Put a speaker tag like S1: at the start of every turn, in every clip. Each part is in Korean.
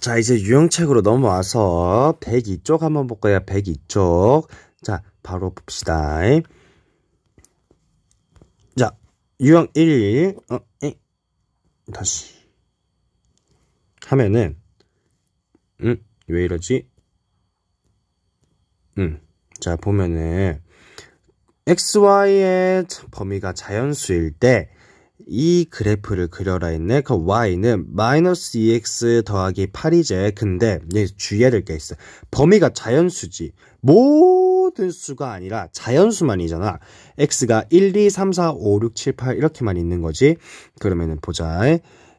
S1: 자 이제 유형책으로 넘어와서 102쪽 한번 볼까요? 102쪽 자 바로 봅시다 자 유형 1 어, 에? 다시 하면은 음왜 이러지? 음자 보면은 xy의 범위가 자연수일 때이 그래프를 그려라 했네. 그 y는 마이너스 2x e 더하기 8이제. 근데 주의해야 될 게 있어. 범위가 자연수지. 모든 수가 아니라 자연수만이잖아. x가 1, 2, 3, 4, 5, 6, 7, 8 이렇게만 있는 거지. 그러면은 보자.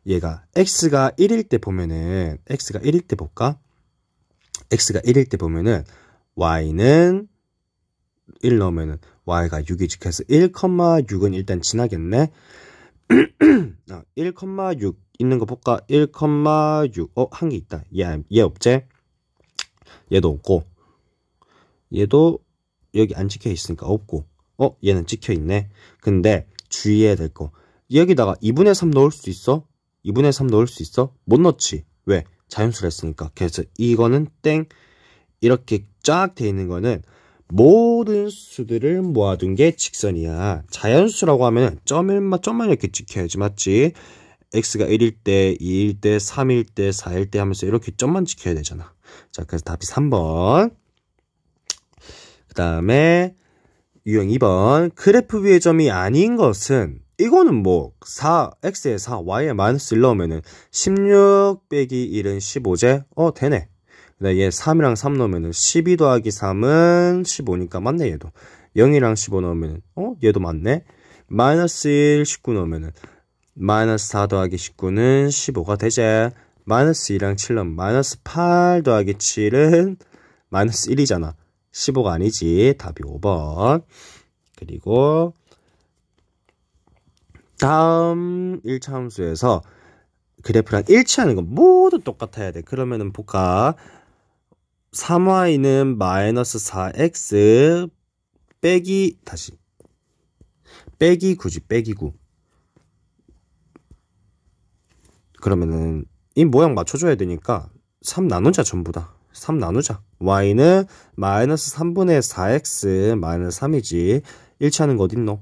S1: 얘가 x가 1일 때 보면은 x가 1일 때 볼까? x가 1일 때 보면은 y는 1 넣으면은 y가 6이지. 켜서 1,6은 일단 지나겠네. 아, 1,6 어, 있는 거 볼까? 1,6 어? 한 개 있다. 얘, 얘 없제? 얘도 없고 얘도 여기 안 찍혀 있으니까 없고 어? 얘는 찍혀 있네. 근데 주의해야 될 거. 여기다가 2분의 3 넣을 수 있어? 2분의 3 넣을 수 있어? 못 넣지. 왜? 자연수를 했으니까. 그래서 이거는 땡. 이렇게 쫙돼 있는 거는 모든 수들을 모아둔 게 직선이야. 자연수라고 하면 점일만 점만 이렇게 지켜야지 맞지? x가 1일 때, 2일 때, 3일 때, 4일 때 하면서 이렇게 점만 지켜야 되잖아. 자, 그래서 답이 3번. 그 다음에 유형 2번. 그래프 위의 점이 아닌 것은 이거는 뭐 4, x에 4, y에 마이너스 1 넣으면은 16 빼기 1은 15제? 어, 되네. 근얘 3이랑 3 넣으면 12 더하기 3은 15니까 맞네 얘도 0이랑 15 넣으면 어? 얘도 맞네 마이너스 1, 19 넣으면 마이너스 4 더하기 19는 15가 되제 마이너스 2랑 7 넣으면 마이너스 8 더하기 7은 마이너스 1이잖아 15가 아니지 답이 5번 그리고 다음 1차함수에서 그래프랑 일치하는 건 모두 똑같아야 돼. 그러면은 볼까? 3y는 마이너스 4x 빼기 다시 빼기 9지 빼기 9 그러면은 이 모양 맞춰줘야 되니까 3 나누자 전부다 3 나누자 y는 마이너스 3분의 4x 마이너스 3이지 일치하는 거 어딨노?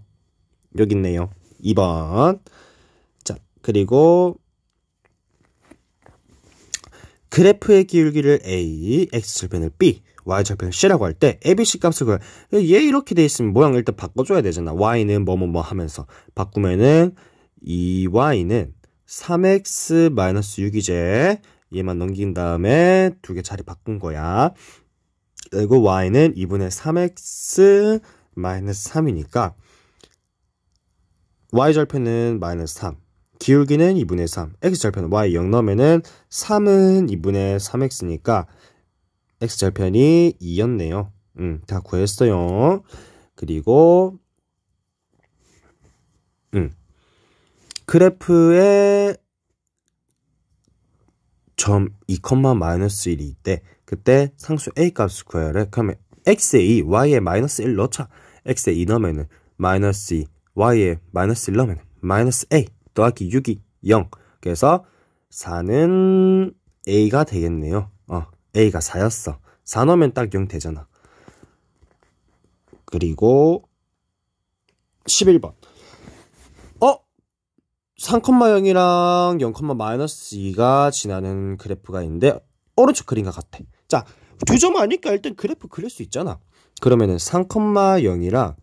S1: 여기 있네요 2번 자 그리고 그래프의 기울기를 A, X절편을 B, Y절편을 C라고 할 때 ABC 값을 구해. 얘 이렇게 돼 있으면 모양 일단 바꿔줘야 되잖아. Y는 뭐 뭐뭐 뭐 하면서. 바꾸면은 이 y 는 3X-6이제 얘만 넘긴 다음에 두 개 자리 바꾼 거야. 그리고 Y는 2분의 3X 마이너스 3이니까 Y절편은 마이너스 3. 기울기는 2분의 3, x절편 y 0넘에는 3은 2분의 3x니까 x절편이 2였네요. 음, 다 구했어요. 그리고 음, 그래프에 점 2,-1이 있대. 그때 상수 a 값을 구해라. 야 그러면 x에 2, y에 마이너스 1 넣자. x에 2 넣으면 마이너스 2, y에 마이너스 1 넣으면 마이너스 a 더하기 6이 0. 그래서 4는 A가 되겠네요. 어, A가 4였어. 4 넣으면 딱 0 되잖아. 그리고 11번. 어? 3,0이랑 0,-2가 지나는 그래프가 있는데 오른쪽 그림과 같아. 자, 두 점 아니까 일단 그래프 그릴 수 있잖아. 그러면은 3,0이랑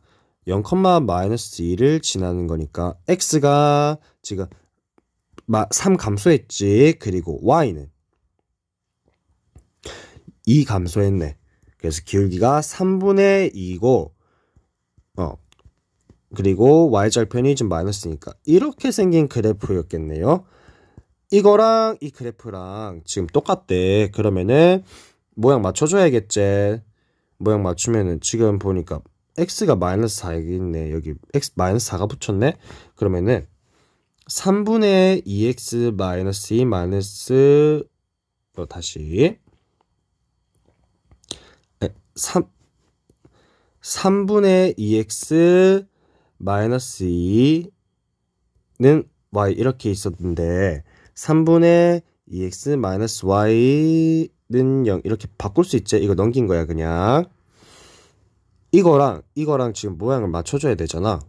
S1: 0,-1을 지나는 거니까 x가 지금 3 감소했지. 그리고 y는 2 감소했네. 그래서 기울기가 3분의 2고 어 그리고 y절편이 금 마이너스니까 이렇게 생긴 그래프였겠네요. 이거랑 이 그래프랑 지금 똑같대. 그러면은 모양 맞춰줘야겠지. 모양 맞추면은 지금 보니까 x가 마이너스 4 여기 있네. 여기 x 마이너스 4가 붙였네. 그러면은 3분의 2x 마이너스 2 마이너스 어, 다시 3 3분의 2x 마이너스 2는 y 이렇게 있었는데 3분의 2x 마이너스 y는 0 이렇게 바꿀 수 있지? 이거 넘긴 거야 그냥 이거랑 이거랑 지금 모양을 맞춰줘야 되잖아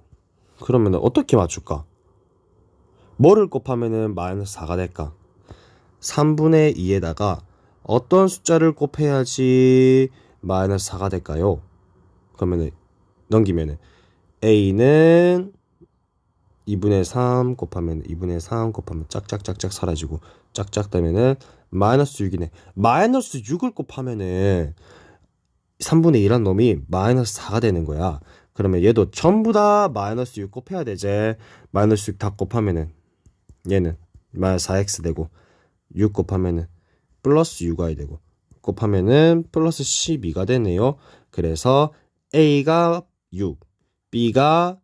S1: 그러면 어떻게 맞출까? 뭐를 곱하면 마이너스 4가 될까? 3분의 2에다가 어떤 숫자를 곱해야지 마이너스 4가 될까요? 그러면 넘기면 은 a는 2분의 3 곱하면 2분의 3 곱하면 짝짝짝짝 사라지고 짝짝 되면은 마이너스 6이네 마이너스 6을 곱하면은 3분의 1한 놈이 마이너스 4가 되는 거야. 그러면 얘도 전부 다 마이너스 6 곱해야 되지. 마이너스 6 다 곱하면은 얘는 마이너스 4x 되고 6 곱하면은 플러스 6i 되고 곱하면은 플러스 12가 되네요. 그래서 a가 6, b가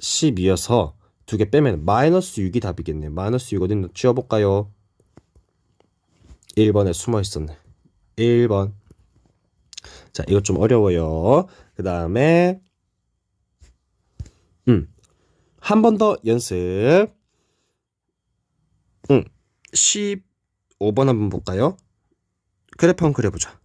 S1: 10이어서 두 개 빼면 마이너스 6이 답이겠네 마이너스 6어디나 지워볼까요? 1번에 숨어 있었네. 1번. 자, 이거 좀 어려워요. 그 다음에, 음, 한 번 더 연습. 음, 15번 한번 볼까요? 그래프 한 번 그려보자.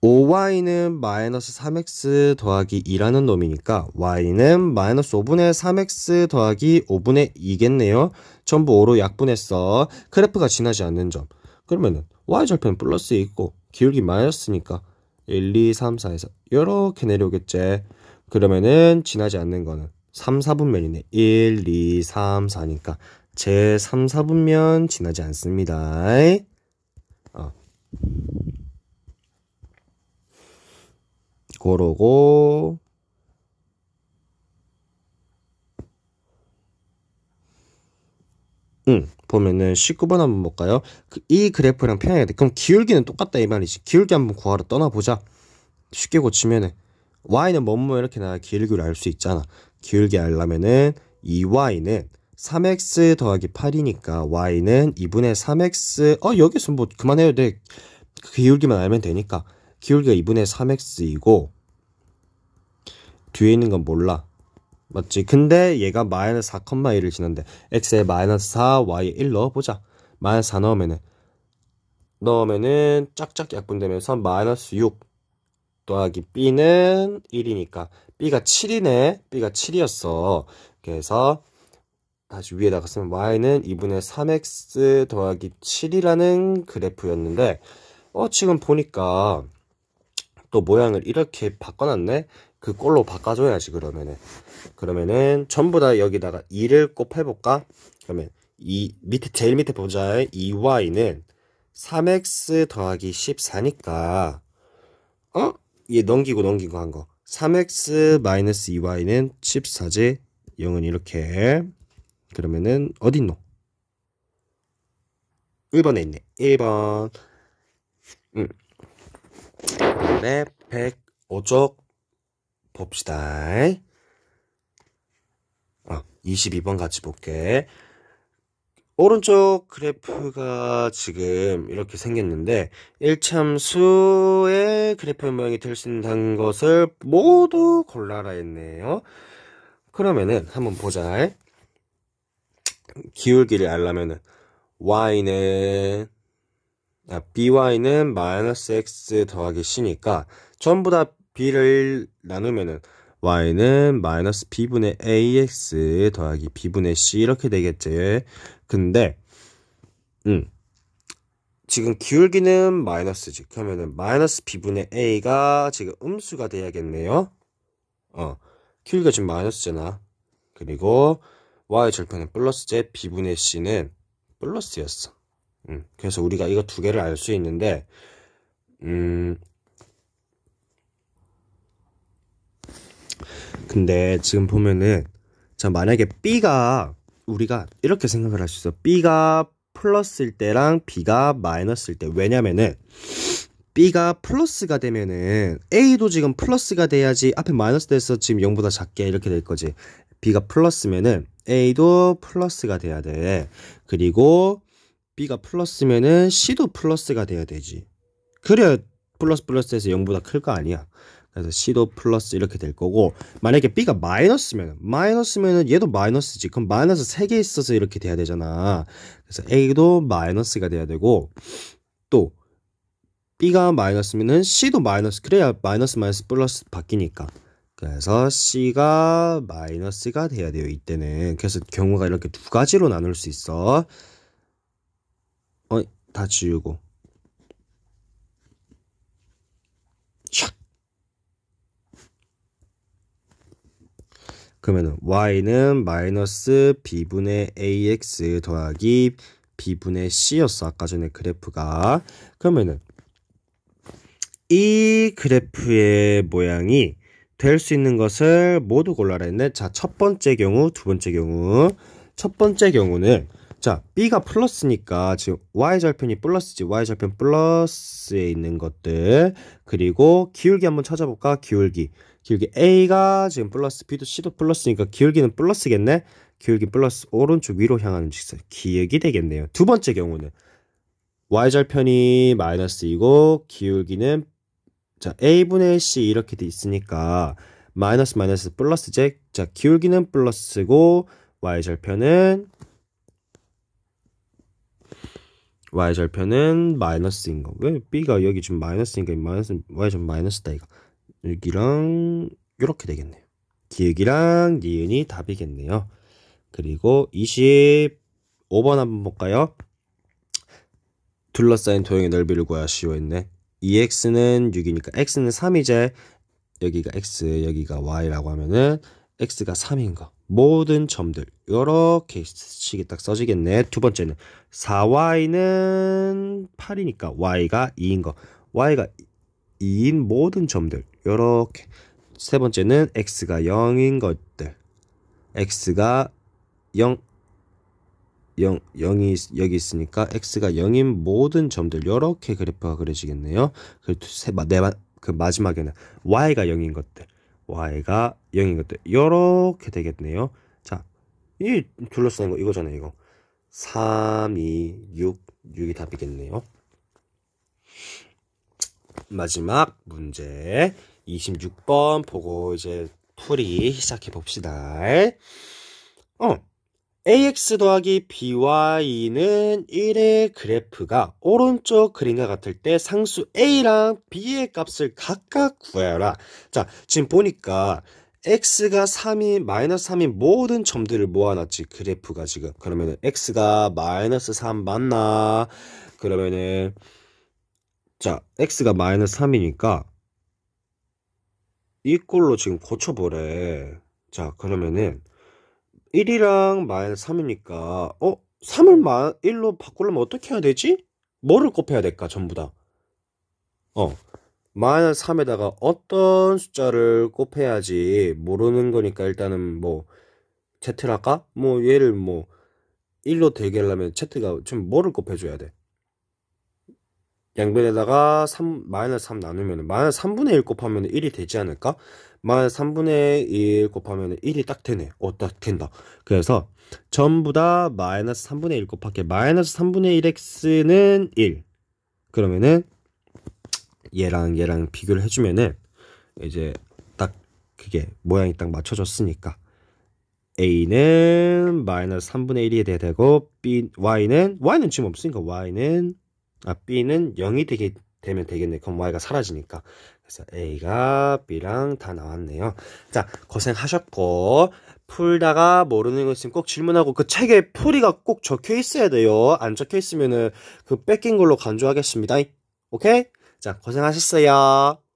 S1: OY는 마이너스 3x 더하기 2라는 놈이니까 Y는 마이너스 5분의 3x 더하기 5분의 2겠네요. 전부 5로 약분했어. 그래프가 지나지 않는 점. 그러면은 y절편 플러스 있고 기울기 마이너스니까 1, 2, 3, 4에서 이렇게 내려오겠지. 그러면은 지나지 않는 거는 3, 4분면이네. 1, 2, 3, 4니까 제 3, 4분면 지나지 않습니다. 어. 그러고 응. 보면은 19번 한번 볼까요? 그 이 그래프랑 편행해야 돼. 그럼 기울기는 똑같다 이 말이지. 기울기 한번 구하러 떠나보자. 쉽게 고치면은 y는 뭐뭐 이렇게 나 기울기를 알 수 있잖아. 기울기 알려면은 이 y 는 3x 더하기 8이니까 y는 2분의 3x 어 여기서 뭐그만해야 돼. 그 기울기만 알면 되니까 기울기가 2분의 3x이고 뒤에 있는 건 몰라. 맞지? 근데 얘가 마이너스 4,1을 지는데 x에 마이너스 4, y에 1 넣어보자. 마이너스 4 넣으면은 넣으면은 짝짝 약분되면서 마이너스 6 더하기 b는 1이니까 b가 7이네. b가 7이었어. 그래서 다시 위에다가 쓰면 y는 2분의 3x 더하기 7이라는 그래프였는데 어 지금 보니까 또 모양을 이렇게 바꿔놨네. 그 꼴로 바꿔줘야지 그러면은 그러면은 전부 다 여기다가 2를 곱해볼까? 그러면 이 밑에 제일 밑에 보자에 2y는 3x 더하기 14니까 어? 얘 넘기고 넘기고 한 거 3x 마이너스 2y는 14지 0은 이렇게 그러면은 어딨노? 1번에 있네 1번 음. 네, 105쪽 봅시다. 아, 22번 같이 볼게. 오른쪽 그래프가 지금 이렇게 생겼는데 1참수의 그래프 모양이 될 수 있는 것을 모두 골라라 했네요. 그러면은 한번 보자. 기울기를 알려면은 y는 아, by는 마이너스 x 더하기 c니까 전부 다 b를 나누면은 y는 마이너스 b분의 ax 더하기 b분의 c 이렇게 되겠지. 근데 음 지금 기울기는 마이너스지. 그러면은 마이너스 b분의 a가 지금 음수가 돼야겠네요. 어 기울기가 지금 마이너스잖아. 그리고 y 절편은 플러스제 b분의 c는 플러스였어. 음 그래서 우리가 이거 두 개를 알 수 있는데 음 근데 지금 보면은 자 만약에 B가 우리가 이렇게 생각을 할 수 있어. B가 플러스일 때랑 B가 마이너스일 때. 왜냐면은 B가 플러스가 되면은 A도 지금 플러스가 돼야지 앞에 마이너스 돼서 지금 0보다 작게 이렇게 될 거지. B가 플러스면은 A도 플러스가 돼야 돼. 그리고 B가 플러스면은 C도 플러스가 돼야 되지. 그래야 플러스 플러스에서 0보다 클 거 아니야. 그래서 C도 플러스 이렇게 될 거고 만약에 B가 마이너스면 마이너스면 얘도 마이너스지 그럼 마이너스 3개 있어서 이렇게 돼야 되잖아 그래서 A도 마이너스가 돼야 되고 또 B가 마이너스면 C도 마이너스 그래야 마이너스 마이너스 플러스 바뀌니까 그래서 C가 마이너스가 돼야 돼요 이때는 그래서 경우가 이렇게 두 가지로 나눌 수 있어 어다 지우고 그러면 y는 마이너스 b분의 ax 더하기 b분의 c였어. 아까 전에 그래프가. 그러면은 이 그래프의 모양이 될 수 있는 것을 모두 골라라 했네. 자, 첫 번째 경우, 두 번째 경우. 첫 번째 경우는 자, b가 플러스니까 지금 y절편이 플러스지. y절편 플러스에 있는 것들. 그리고 기울기 한번 찾아볼까? 기울기. 기울기 A가 지금 플러스 B도 C도 플러스니까 기울기는 플러스겠네. 기울기 플러스 오른쪽 위로 향하는 직선 기역이 되겠네요. 두 번째 경우는 y절편이 마이너스이고 기울기는 자 a분의 c 이렇게 돼 있으니까 마이너스 마이너스 플러스 잭자 기울기는 플러스고 y절편은 y절편은 마이너스인 거. 왜 b가 여기 지금 마이너스인가 마이너스 y절 마이너스다 이거. 일기랑 이렇게 되겠네요. 기획이랑 니은이 답이겠네요. 그리고 25번 한번 볼까요? 둘러싸인 도형의 넓이를 구하시오 했네. 2 x 는 6이니까 x는 3이제 여기가 x, 여기가 y라고 하면은 x가 3인 거. 모든 점들 이렇게 식이 딱 써지겠네. 두 번째는 4y는 8이니까 y가 2인 거. y가 2인 모든 점들 이렇게 세 번째는 x가 0인 것들 x가 0 0, 0이 여기 있으니까 x가 0인 모든 점들 이렇게 그래프가 그려지겠네요. 그리고 세, 네, 그 마지막에는 y가 0인 것들 y가 0인 것들 이렇게 되겠네요. 자, 이 둘러싸인 거 이거잖아요. 이거 3, 2, 6, 6이 답이겠네요. 마지막 문제 26번 보고 이제 풀이 시작해 봅시다. 어, ax 더하기 by는 1의 그래프가 오른쪽 그림과 같을 때 상수 a랑 b의 값을 각각 구해라. 자, 지금 보니까 x가 3인 마이너스 3인 모든 점들을 모아놨지 그래프가 지금 그러면은 x가 마이너스 3 맞나 그러면은 자, x가 마이너스 3이니까 이꼴로 지금 고쳐보래. 자, 그러면은 1이랑 마이너스 3이니까 어? 3을 마 1로 바꾸려면 어떻게 해야 되지? 뭐를 곱해야 될까? 전부 다. 어. 마이너스 3에다가 어떤 숫자를 곱해야지 모르는 거니까 일단은 뭐트랄까뭐 뭐 얘를 뭐 1로 대기하려면 트가 지금 뭐를 곱해줘야 돼? 양변에다가 3, 마이너스 3 나누면 마이너스 3분의 1 곱하면 1이 되지 않을까? 마이너스 3분의 1 곱하면 1이 딱 되네. 어, 딱 된다. 그래서 전부 다 마이너스 3분의 1곱할게 마이너스 3분의 1x는 1. 그러면은 얘랑 얘랑 비교를 해주면은 이제 딱 그게 모양이 딱 맞춰졌으니까 a는 마이너스 3분의 1이 되고 b y는 y는 지금 없으니까 y는 아, B는 0이 되게, 되면 되겠네. 그럼 Y가 사라지니까. 그래서 A가 B랑 다 나왔네요. 자, 고생하셨고, 풀다가 모르는 거 있으면 꼭 질문하고, 그 책에 풀이가 꼭 적혀 있어야 돼요. 안 적혀 있으면은 그 뺏긴 걸로 간주하겠습니다. 오케이? 자, 고생하셨어요.